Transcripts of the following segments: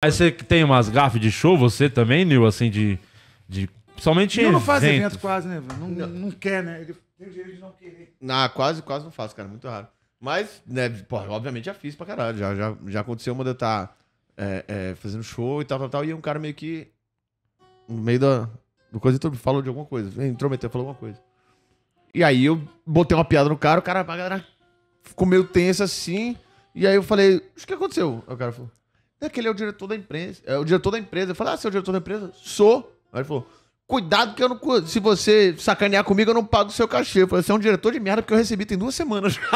Aí você tem umas gafas de show, você também, Nil, assim, de. de somente. Nil não faz evento. quase, né? Não, não. não quer, né? Ele tem o direito de não querer. Não, quase, quase não faço, cara. Muito raro. Mas, né, porra, obviamente já fiz pra caralho. Já, já, já aconteceu uma de eu estar tá, é, é, fazendo show e tal, tal, tal. E um cara meio que. No meio da. Do coisa falou de alguma coisa. Intrometeu, falou alguma coisa. E aí eu botei uma piada no cara, o cara, a galera ficou meio tenso assim. E aí eu falei, o que aconteceu? Aí o cara falou. É que ele é o diretor da empresa. É o diretor da empresa. Eu falei, ah, você é o diretor da empresa? Sou. Aí ele falou, Cuidado que eu não. Se você sacanear comigo, eu não pago o seu cachê. Eu falei, você é um diretor de merda porque eu recebi tem duas semanas.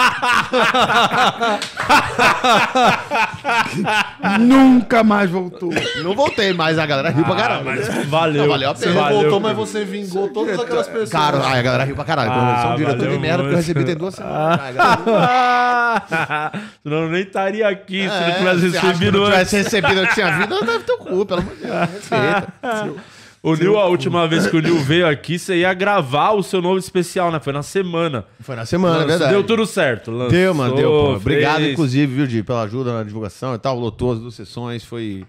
Nunca mais voltou. Não voltei mais, a galera riu pra ah, caralho. mas valeu. Não, valeu a pena. Você não voltou, mas você vingou todas aquelas pessoas. Cara, ai, a galera riu pra caralho. Ah, você é um diretor de merda que porque eu recebi tem duas semanas. Ah, Senão eu nem estaria aqui é, se não é, tivesse recebido. Se não tivesse recebido, eu tinha vindo. eu ter o cu, pelo amor de Deus. Respeita. O Nil, a é última vez que o Nil veio aqui, você ia gravar o seu novo especial, né? Foi na semana. Foi na semana, verdade. Deu tudo certo. Lançou, deu, mano, deu. Pô. Obrigado, inclusive, viu, Di, pela ajuda na divulgação e tal. Lotou as duas sessões, foi...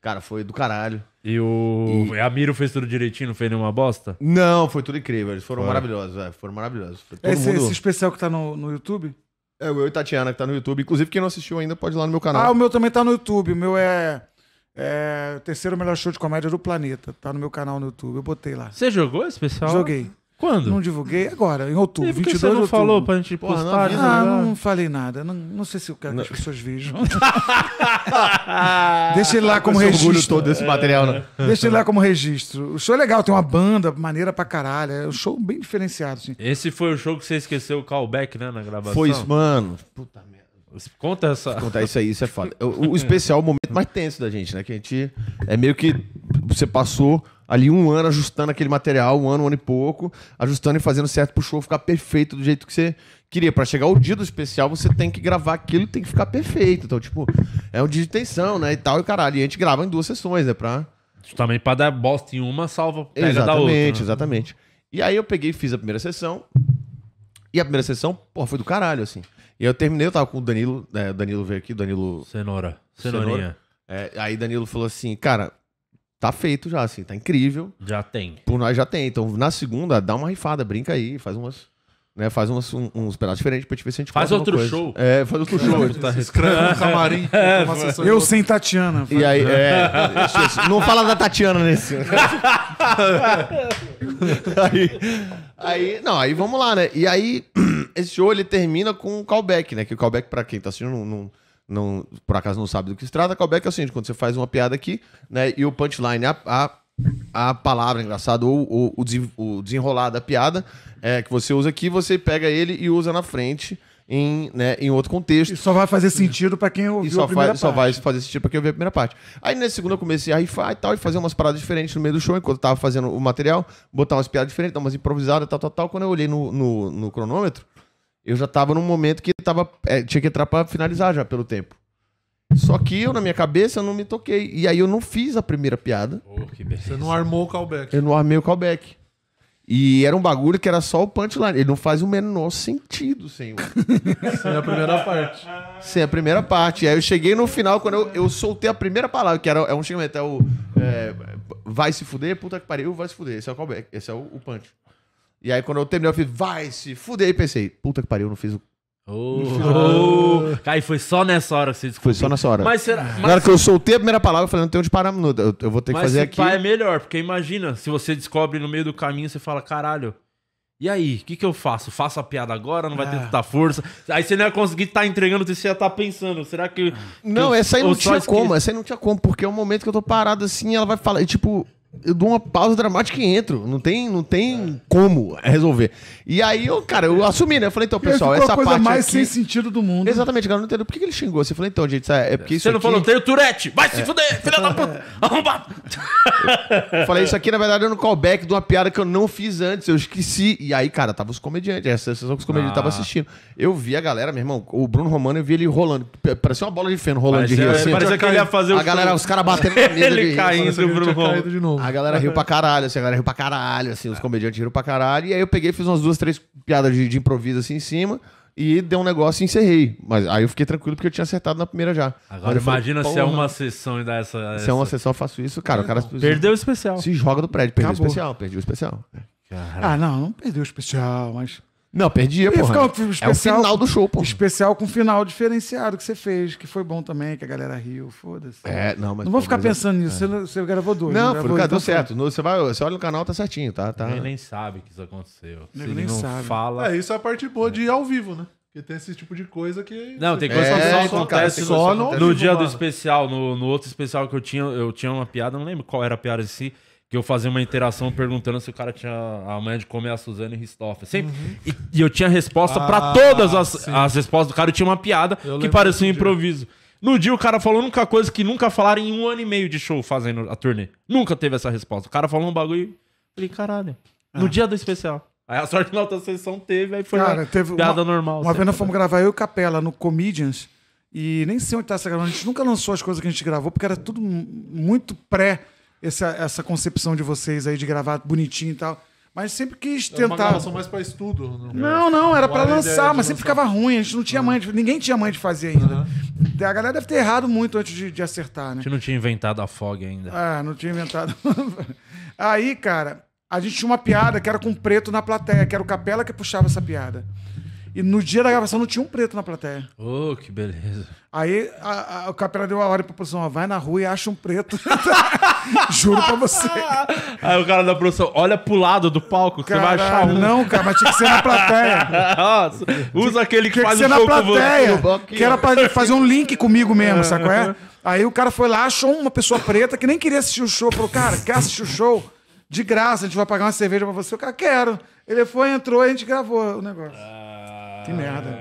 Cara, foi do caralho. E o e... Amiro fez tudo direitinho, não fez nenhuma bosta? Não, foi tudo incrível. Eles foram foi. maravilhosos, velho. É, foram maravilhosos. Esse, mundo... esse, especial que tá no, no YouTube? É, o eu e Tatiana que tá no YouTube. Inclusive, quem não assistiu ainda pode ir lá no meu canal. Ah, o meu também tá no YouTube. O meu é é, terceiro melhor show de comédia do planeta. Tá no meu canal no YouTube. Eu botei lá. Você jogou esse pessoal? Joguei. Quando? Não divulguei agora, em outubro. E por você não falou pra gente Porra, postar? Não, né? ah, não, falei nada. Não, não sei se eu quero não. que as pessoas vejam. Deixa ele lá como registro. registro. orgulho todo desse material, né? É. Deixa ele lá como registro. O show é legal, tem uma banda maneira pra caralho. É um show bem diferenciado, assim. Esse foi o show que você esqueceu o callback, né, na gravação? Foi isso, mano. Puta merda. Conta essa. conta isso aí, isso é foda. O, o especial é o momento mais tenso da gente, né? Que a gente. É meio que. Você passou ali um ano ajustando aquele material, um ano, um ano e pouco, ajustando e fazendo certo pro show ficar perfeito do jeito que você queria. Para chegar o dia do especial, você tem que gravar aquilo tem que ficar perfeito. Então, tipo, é um dia de tensão, né? E tal, e caralho. E a gente grava em duas sessões, né? Pra. também pra dar bosta em uma, salva, pega exatamente, da outra. Exatamente, né? exatamente. E aí eu peguei e fiz a primeira sessão, e a primeira sessão, porra, foi do caralho, assim. E eu terminei, eu tava com o Danilo, é, Danilo veio aqui, Danilo. Cenoura. Cenourinha. É, aí Danilo falou assim, cara, tá feito já, assim, tá incrível. Já tem. Por nós já tem. Então, na segunda, dá uma rifada, brinca aí, faz umas. Né, faz umas, uns pedaços diferentes pra te ver se a gente Faz outro show. É, faz outro show. Tá Escreve no camarim. É, eu sem Tatiana. E aí, é, não fala da Tatiana nesse. aí, aí, não, aí vamos lá, né? E aí, esse show ele termina com um callback, né? Que o callback, pra quem tá assistindo, não, não, não por acaso não sabe do que se trata, callback é assim, quando você faz uma piada aqui, né? E o punchline, a, a a palavra engraçada ou, o o desenrolar da piada é, que você usa aqui, você pega ele e usa na frente em, né, em outro contexto. E só vai fazer sentido para quem ouviu e só a primeira faz, parte. só vai fazer sentido para quem ouviu a primeira parte. Aí na segunda eu comecei a rifar e tal, e fazer umas paradas diferentes no meio do show, enquanto eu tava fazendo o material, botar umas piadas diferentes, dar umas improvisadas, tal, tal, tal. Quando eu olhei no, no, no cronômetro, eu já tava num momento que tava, é, tinha que entrar pra finalizar já pelo tempo. Só que eu, na minha cabeça, eu não me toquei. E aí eu não fiz a primeira piada. Oh, Você não armou o callback. Eu não armei o callback. E era um bagulho que era só o punchline. Ele não faz o menor sentido sem sem a primeira parte. Sem a primeira parte. E aí eu cheguei no final, quando eu, eu soltei a primeira palavra, que era é um xingamento, é o... É, vai se fuder, puta que pariu, vai se fuder. Esse é o callback, esse é o, o punch. E aí quando eu terminei, eu fiz, vai se fuder. E pensei, puta que pariu, eu não fiz o Oh. oh. Aí foi só nessa hora que você descobriu. Foi só nessa hora. Mas será, hum. mas... Na hora que eu soltei a primeira palavra, eu falei, não tem onde parar, minuto. Eu, eu vou ter que fazer aqui. Mas é melhor, porque imagina, se você descobre no meio do caminho, você fala, caralho, e aí, o que, que eu faço? Faço a piada agora, não vai ah. ter é. tanta força. Aí você não ia conseguir estar tá entregando, você ia estar tá pensando, será que. que não, eu, essa aí não tinha como, essa aí não tinha como, porque é um momento que eu tô parado assim, ela vai falar. E tipo, eu dou uma pausa dramática e entro. Não tem, não tem é. como resolver. E aí, eu, cara, eu assumi, né? Eu falei, então, pessoal, essa a coisa mais aqui... sem sentido do mundo. Exatamente, cara, não entendeu. Por que, ele xingou? Você falou, então, gente, é porque Você não aqui... falou, tem o Turete! Vai se é. fuder, filha da puta! Arrombado! eu falei, isso aqui, na verdade, é no callback de uma piada que eu não fiz antes, eu esqueci. E aí, cara, tava os comediantes, essa sensação que os comediantes ah. tava assistindo. Eu vi a galera, meu irmão, o Bruno Romano, eu vi ele rolando. Parecia uma bola de feno rolando de rio. É, assim, parecia que ele ia fazer A galera, os caras batendo ele caindo, o Bruno Romano. de novo. A galera riu pra caralho, assim, a galera riu pra caralho, assim, os comediantes riram pra caralho. E aí eu peguei, fiz umas duas, três piadas de, de improviso assim em cima e deu um negócio e encerrei. Mas aí eu fiquei tranquilo porque eu tinha acertado na primeira já. Agora imagina falei, se é uma sessão e dá essa, essa. Se é uma sessão, eu faço isso, cara. o cara perdeu o especial. Se joga do prédio, perdeu o especial, perdeu o especial. Caraca. Ah, não, não perdeu o especial, mas. Não, perdia, pô. um é o final do show, pô. Especial com final diferenciado que você fez, que foi bom também, que a galera riu, foda-se. É, não, mas. Não vou ficar é- pensando nisso, é. você, gravou dois. Não, não gravou, então deu então certo. você, vai, você olha no canal, tá certinho, tá? tá. Ele nem sabe que isso aconteceu. Ele nem não sabe. Fala... É, isso é a parte boa é. de ir ao vivo, né? Porque tem esse tipo de coisa que. Não, tem é, coisa é, que só então, acontece cara, só no, no dia do especial. No, no outro especial que eu tinha, eu tinha uma piada, não lembro qual era a piada em si que eu fazia uma interação perguntando se o cara tinha a manhã de comer a e Ristoff. Sempre. Uhum. E, e, eu tinha resposta ah, para todas as, as respostas do cara. Eu tinha uma piada eu que parecia um improviso. Dia. No dia o cara falou a única coisa que nunca falaram em um ano e meio de show fazendo a turnê. Nunca teve essa resposta. O cara falou um bagulho e falei, caralho. Ah. No dia do especial. Aí a sorte na outra sessão teve, aí foi cara, uma teve piada uma, normal. Uma assim. vez nós fomos gravar eu e Capela no Comedians. E nem sei onde tá essa gravação. A gente nunca lançou as coisas que a gente gravou, porque era tudo muito pré essa, essa concepção de vocês aí de gravar bonitinho e tal. Mas sempre quis é tentar. Era uma gravação mais pra estudo. Não, né? não, não era para lançar, mas lançar. sempre ficava ruim. A gente não tinha uhum. mãe, de, ninguém tinha mãe de fazer ainda. Uhum. A galera deve ter errado muito antes de, de, acertar, né? A gente não tinha inventado a FOG ainda. Ah, não tinha inventado. aí, cara, a gente tinha uma piada que era com preto na plateia, que era o Capela que puxava essa piada. E no dia da gravação não tinha um preto na plateia. Oh, que beleza. Aí a, a, o Capela deu a hora pra produção, ó, vai na rua e acha um preto. Juro pra você. Aí o cara da produção, olha pro lado do palco que Caralho, você vai achar um. Não, cara, mas tinha que ser na plateia. Nossa, usa aquele que tinha faz que ser na plateia. Que era pra fazer um link comigo mesmo, sabe qual é? Aí o cara foi lá, achou uma pessoa preta que nem queria assistir o show. Falou, cara, quer assistir o show? De graça, a gente vai pagar uma cerveja pra você. O cara, quero. Ele foi, entrou e a gente gravou o negócio. Ah. Que merda.